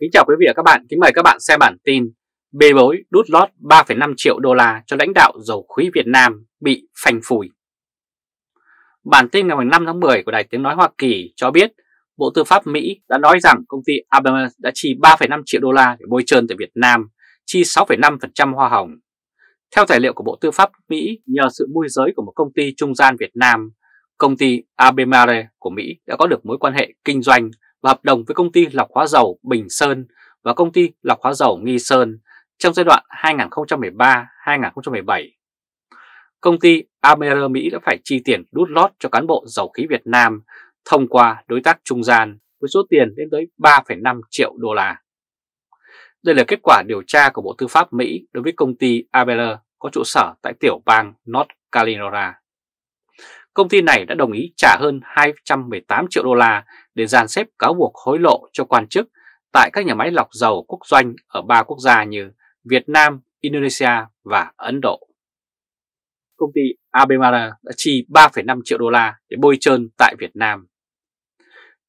Kính chào quý vị và các bạn, kính mời các bạn xem bản tin Bê bối đút lót 3,5 triệu đô la cho lãnh đạo dầu khí Việt Nam bị phanh phủi Bản tin ngày 5 tháng 10 của Đài Tiếng Nói Hoa Kỳ cho biết Bộ Tư pháp Mỹ đã nói rằng công ty Albemarle đã chi 3,5 triệu đô la để bôi trơn tại Việt Nam, chi 6,5% hoa hồng. Theo tài liệu của Bộ Tư pháp Mỹ, nhờ sự môi giới của một công ty trung gian Việt Nam, công ty Albemarle của Mỹ đã có được mối quan hệ kinh doanh và hợp đồng với công ty lọc hóa dầu Bình Sơn và công ty lọc hóa dầu Nghi Sơn trong giai đoạn 2013-2017. Công ty Amer Mỹ đã phải chi tiền đút lót cho cán bộ dầu khí Việt Nam thông qua đối tác trung gian với số tiền lên tới 3,5 triệu đô la. Đây là kết quả điều tra của Bộ Tư pháp Mỹ đối với công ty ABL có trụ sở tại tiểu bang North Carolina. Công ty này đã đồng ý trả hơn 218 triệu đô la để dàn xếp cáo buộc hối lộ cho quan chức tại các nhà máy lọc dầu quốc doanh ở ba quốc gia như Việt Nam, Indonesia và Ấn Độ. Công ty Abemara đã chi 3,5 triệu đô la để bôi trơn tại Việt Nam.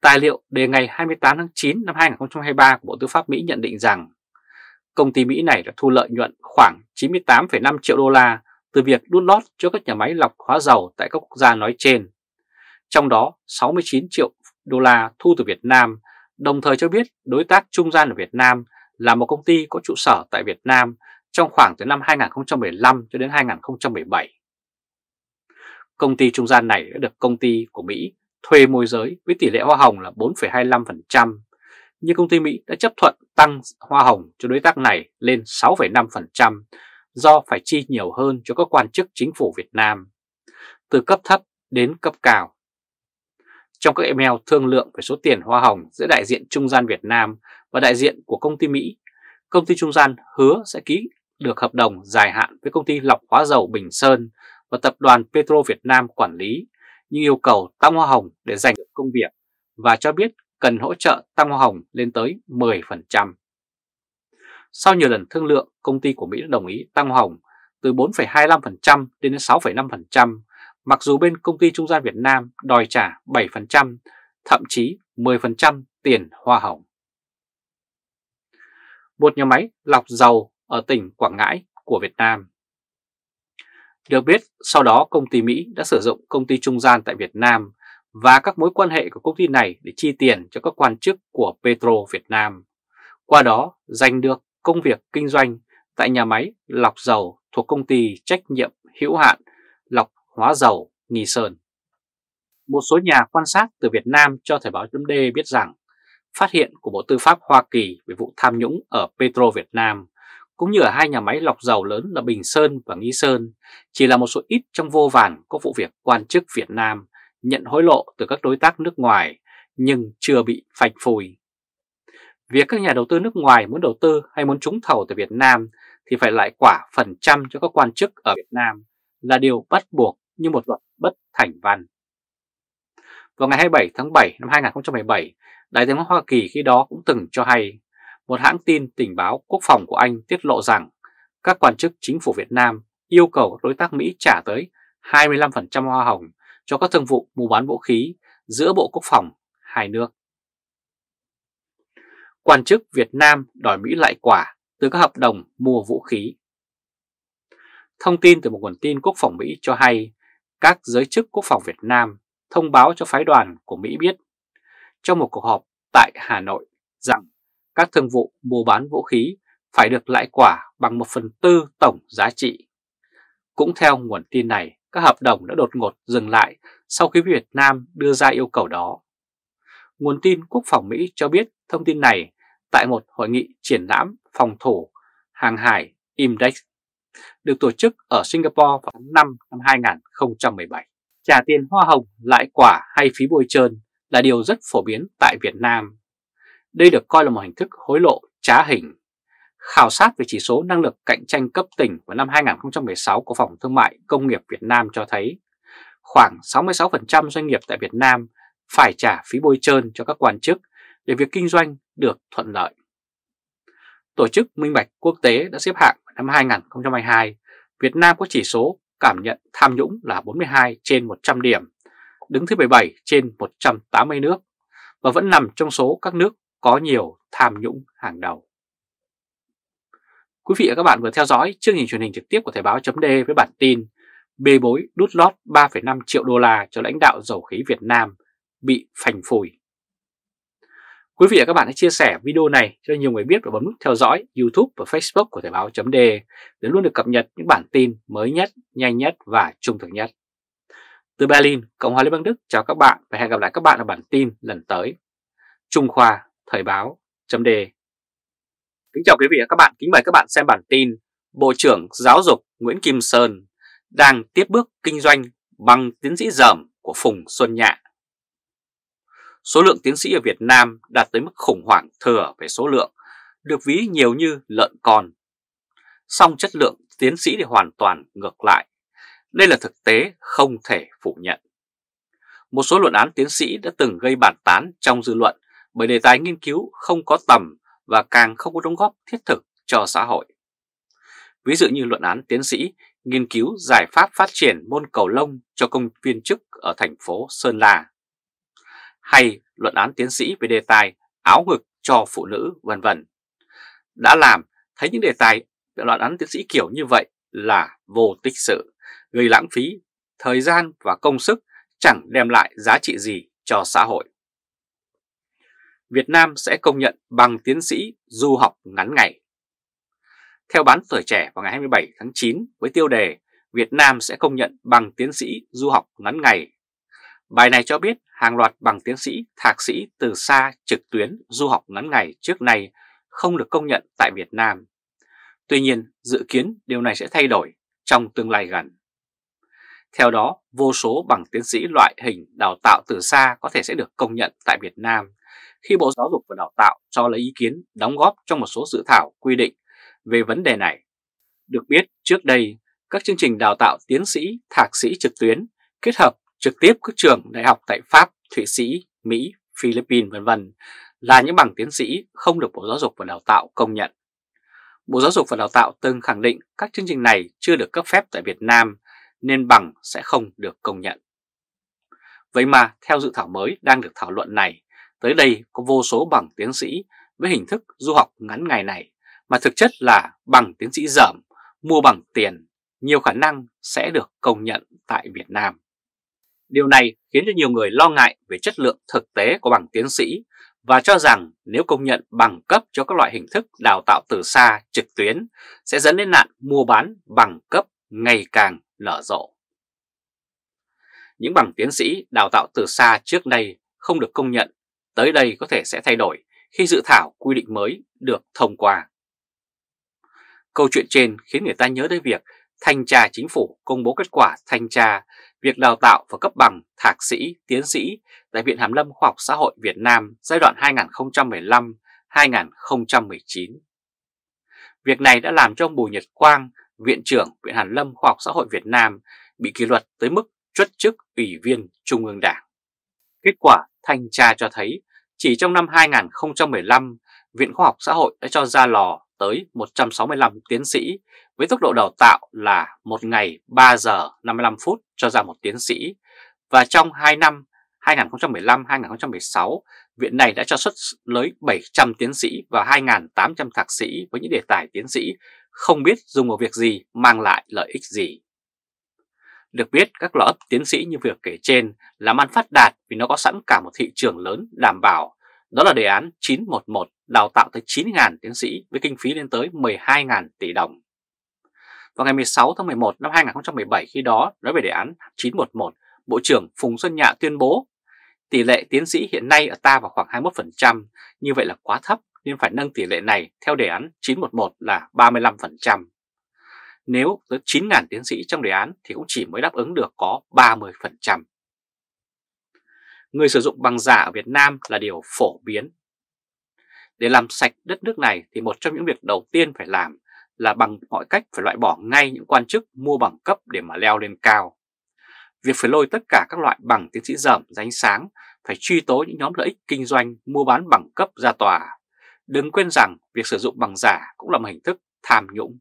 Tài liệu đề ngày 28 tháng 9 năm 2023 của Bộ Tư pháp Mỹ nhận định rằng công ty Mỹ này đã thu lợi nhuận khoảng 98,5 triệu đô la từ việc đút lót cho các nhà máy lọc hóa dầu tại các quốc gia nói trên. Trong đó 69 triệu đô la thu từ Việt Nam, đồng thời cho biết đối tác trung gian ở Việt Nam là một công ty có trụ sở tại Việt Nam trong khoảng từ năm 2015 cho đến 2017. Công ty trung gian này đã được công ty của Mỹ thuê môi giới với tỷ lệ hoa hồng là 4,25%, nhưng công ty Mỹ đã chấp thuận tăng hoa hồng cho đối tác này lên 6,5% do phải chi nhiều hơn cho các quan chức chính phủ Việt Nam, từ cấp thấp đến cấp cao. Trong các email thương lượng về số tiền hoa hồng giữa đại diện trung gian Việt Nam và đại diện của công ty Mỹ, công ty trung gian hứa sẽ ký được hợp đồng dài hạn với công ty lọc hóa dầu Bình Sơn và tập đoàn Petro Việt Nam quản lý, nhưng yêu cầu tăng hoa hồng để giành được công việc và cho biết cần hỗ trợ tăng hoa hồng lên tới 10%. Sau nhiều lần thương lượng, công ty của Mỹ đã đồng ý tăng hoa hồng từ 4,25% đến 6,5%, mặc dù bên công ty trung gian Việt Nam đòi trả 7%, thậm chí 10% tiền hoa hồng. Một nhà máy lọc dầu ở tỉnh Quảng Ngãi của Việt Nam. Được biết, sau đó công ty Mỹ đã sử dụng công ty trung gian tại Việt Nam và các mối quan hệ của công ty này để chi tiền cho các quan chức của Petro Việt Nam. Qua đó, giành được công việc kinh doanh tại nhà máy lọc dầu thuộc công ty trách nhiệm hữu hạn hóa dầu Nghi Sơn. Một số nhà quan sát từ Việt Nam cho Thời báo chấm D biết rằng phát hiện của Bộ Tư pháp Hoa Kỳ về vụ tham nhũng ở Petro Việt Nam cũng như ở hai nhà máy lọc dầu lớn là Bình Sơn và Nghi Sơn chỉ là một số ít trong vô vàn các vụ việc quan chức Việt Nam nhận hối lộ từ các đối tác nước ngoài nhưng chưa bị phạch phùi. Việc các nhà đầu tư nước ngoài muốn đầu tư hay muốn trúng thầu tại Việt Nam thì phải lại quả phần trăm cho các quan chức ở Việt Nam là điều bắt buộc như một luật bất thành văn. Vào ngày 27 tháng 7 năm 2017, Đại tướng Hoa Kỳ khi đó cũng từng cho hay, một hãng tin tình báo quốc phòng của Anh tiết lộ rằng các quan chức chính phủ Việt Nam yêu cầu các đối tác Mỹ trả tới 25% hoa hồng cho các thương vụ mua bán vũ khí giữa Bộ Quốc phòng hai nước. Quan chức Việt Nam đòi Mỹ lại quả từ các hợp đồng mua vũ khí. Thông tin từ một nguồn tin quốc phòng Mỹ cho hay các giới chức quốc phòng Việt Nam thông báo cho phái đoàn của Mỹ biết trong một cuộc họp tại Hà Nội rằng các thương vụ mua bán vũ khí phải được lãi quả bằng 1 phần tư tổng giá trị. Cũng theo nguồn tin này, các hợp đồng đã đột ngột dừng lại sau khi Việt Nam đưa ra yêu cầu đó. Nguồn tin quốc phòng Mỹ cho biết thông tin này tại một hội nghị triển lãm phòng thủ hàng hải IMDEX được tổ chức ở Singapore vào tháng 5 năm 2017. Trả tiền hoa hồng, lãi quả hay phí bôi trơn là điều rất phổ biến tại Việt Nam. Đây được coi là một hình thức hối lộ trá hình. Khảo sát về chỉ số năng lực cạnh tranh cấp tỉnh vào năm 2016 của Phòng Thương mại Công nghiệp Việt Nam cho thấy khoảng 66% doanh nghiệp tại Việt Nam phải trả phí bôi trơn cho các quan chức để việc kinh doanh được thuận lợi. Tổ chức Minh Bạch Quốc tế đã xếp hạng năm 2022, Việt Nam có chỉ số cảm nhận tham nhũng là 42 trên 100 điểm, đứng thứ 17 trên 180 nước và vẫn nằm trong số các nước có nhiều tham nhũng hàng đầu. Quý vị và các bạn vừa theo dõi chương trình truyền hình trực tiếp của Thời báo d với bản tin bê bối đút lót 3,5 triệu đô la cho lãnh đạo dầu khí Việt Nam bị phành phổi. Quý vị và các bạn hãy chia sẻ video này cho nhiều người biết và bấm nút theo dõi YouTube và Facebook của Thời báo .d để luôn được cập nhật những bản tin mới nhất, nhanh nhất và trung thực nhất. Từ Berlin, Cộng hòa Liên bang Đức chào các bạn và hẹn gặp lại các bạn ở bản tin lần tới. Trung Khoa, Thời báo .d Kính chào quý vị và các bạn, kính mời các bạn xem bản tin Bộ trưởng Giáo dục Nguyễn Kim Sơn đang tiếp bước kinh doanh bằng tiến sĩ dởm của Phùng Xuân Nhạ số lượng tiến sĩ ở Việt Nam đạt tới mức khủng hoảng thừa về số lượng, được ví nhiều như lợn con. Song chất lượng tiến sĩ thì hoàn toàn ngược lại. Đây là thực tế không thể phủ nhận. Một số luận án tiến sĩ đã từng gây bàn tán trong dư luận bởi đề tài nghiên cứu không có tầm và càng không có đóng góp thiết thực cho xã hội. Ví dụ như luận án tiến sĩ nghiên cứu giải pháp phát triển môn cầu lông cho công viên chức ở thành phố Sơn La hay luận án tiến sĩ về đề tài áo ngực cho phụ nữ vân vân. Đã làm, thấy những đề tài luận án tiến sĩ kiểu như vậy là vô tích sự, gây lãng phí, thời gian và công sức chẳng đem lại giá trị gì cho xã hội. Việt Nam sẽ công nhận bằng tiến sĩ du học ngắn ngày. Theo bán tuổi trẻ vào ngày 27 tháng 9 với tiêu đề Việt Nam sẽ công nhận bằng tiến sĩ du học ngắn ngày. Bài này cho biết hàng loạt bằng tiến sĩ, thạc sĩ từ xa trực tuyến du học ngắn ngày trước nay không được công nhận tại Việt Nam. Tuy nhiên, dự kiến điều này sẽ thay đổi trong tương lai gần. Theo đó, vô số bằng tiến sĩ loại hình đào tạo từ xa có thể sẽ được công nhận tại Việt Nam khi Bộ Giáo dục và Đào tạo cho lấy ý kiến đóng góp trong một số dự thảo quy định về vấn đề này. Được biết, trước đây, các chương trình đào tạo tiến sĩ, thạc sĩ trực tuyến kết hợp trực tiếp các trường đại học tại Pháp, Thụy Sĩ, Mỹ, Philippines vân vân là những bằng tiến sĩ không được Bộ Giáo dục và Đào tạo công nhận. Bộ Giáo dục và Đào tạo từng khẳng định các chương trình này chưa được cấp phép tại Việt Nam nên bằng sẽ không được công nhận. Vậy mà theo dự thảo mới đang được thảo luận này, tới đây có vô số bằng tiến sĩ với hình thức du học ngắn ngày này mà thực chất là bằng tiến sĩ dởm, mua bằng tiền, nhiều khả năng sẽ được công nhận tại Việt Nam. Điều này khiến cho nhiều người lo ngại về chất lượng thực tế của bằng tiến sĩ và cho rằng nếu công nhận bằng cấp cho các loại hình thức đào tạo từ xa trực tuyến sẽ dẫn đến nạn mua bán bằng cấp ngày càng nở rộ. Những bằng tiến sĩ đào tạo từ xa trước đây không được công nhận, tới đây có thể sẽ thay đổi khi dự thảo quy định mới được thông qua. Câu chuyện trên khiến người ta nhớ tới việc thanh tra chính phủ công bố kết quả thanh tra việc đào tạo và cấp bằng thạc sĩ, tiến sĩ tại Viện Hàm Lâm Khoa học Xã hội Việt Nam giai đoạn 2015-2019. Việc này đã làm cho ông Bùi Nhật Quang, Viện trưởng Viện Hàn Lâm Khoa học Xã hội Việt Nam bị kỷ luật tới mức truất chức Ủy viên Trung ương Đảng. Kết quả thanh tra cho thấy chỉ trong năm 2015, Viện Khoa học Xã hội đã cho ra lò tới 165 tiến sĩ với tốc độ đào tạo là một ngày 3 giờ 55 phút cho ra một tiến sĩ và trong 2 năm 2015-2016, viện này đã cho xuất lới 700 tiến sĩ và 2.800 thạc sĩ với những đề tài tiến sĩ không biết dùng vào việc gì mang lại lợi ích gì. Được biết, các lò ấp tiến sĩ như việc kể trên làm ăn phát đạt vì nó có sẵn cả một thị trường lớn đảm bảo. Đó là đề án 911 đào tạo tới 9.000 tiến sĩ với kinh phí lên tới 12.000 tỷ đồng. Vào ngày 16 tháng 11 năm 2017 khi đó, nói về đề án 911, Bộ trưởng Phùng Xuân Nhạ tuyên bố tỷ lệ tiến sĩ hiện nay ở ta vào khoảng 21%, như vậy là quá thấp nên phải nâng tỷ lệ này theo đề án 911 là 35%. Nếu tới 9.000 tiến sĩ trong đề án thì cũng chỉ mới đáp ứng được có 30%. Người sử dụng bằng giả ở Việt Nam là điều phổ biến. Để làm sạch đất nước này thì một trong những việc đầu tiên phải làm là bằng mọi cách phải loại bỏ ngay những quan chức mua bằng cấp để mà leo lên cao. Việc phải lôi tất cả các loại bằng tiến sĩ dởm ra sáng, phải truy tố những nhóm lợi ích kinh doanh mua bán bằng cấp ra tòa. Đừng quên rằng việc sử dụng bằng giả cũng là một hình thức tham nhũng.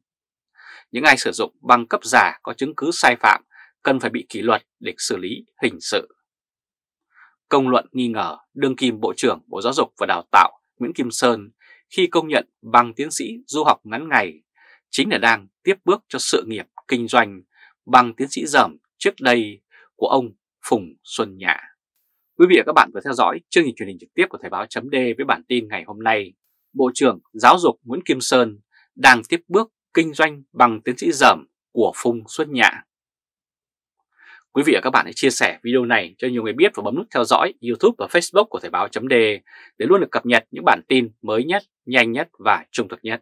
Những ai sử dụng bằng cấp giả có chứng cứ sai phạm cần phải bị kỷ luật để xử lý hình sự. Công luận nghi ngờ đương kim Bộ trưởng Bộ Giáo dục và Đào tạo Nguyễn Kim Sơn khi công nhận bằng tiến sĩ du học ngắn ngày chính là đang tiếp bước cho sự nghiệp kinh doanh bằng tiến sĩ dởm trước đây của ông Phùng Xuân Nhạ. Quý vị và các bạn vừa theo dõi chương trình truyền hình trực tiếp của Thời báo chấm với bản tin ngày hôm nay. Bộ trưởng Giáo dục Nguyễn Kim Sơn đang tiếp bước kinh doanh bằng tiến sĩ dởm của Phùng Xuân Nhạ. Quý vị và các bạn hãy chia sẻ video này cho nhiều người biết và bấm nút theo dõi YouTube và Facebook của Thời báo chấm để luôn được cập nhật những bản tin mới nhất, nhanh nhất và trung thực nhất.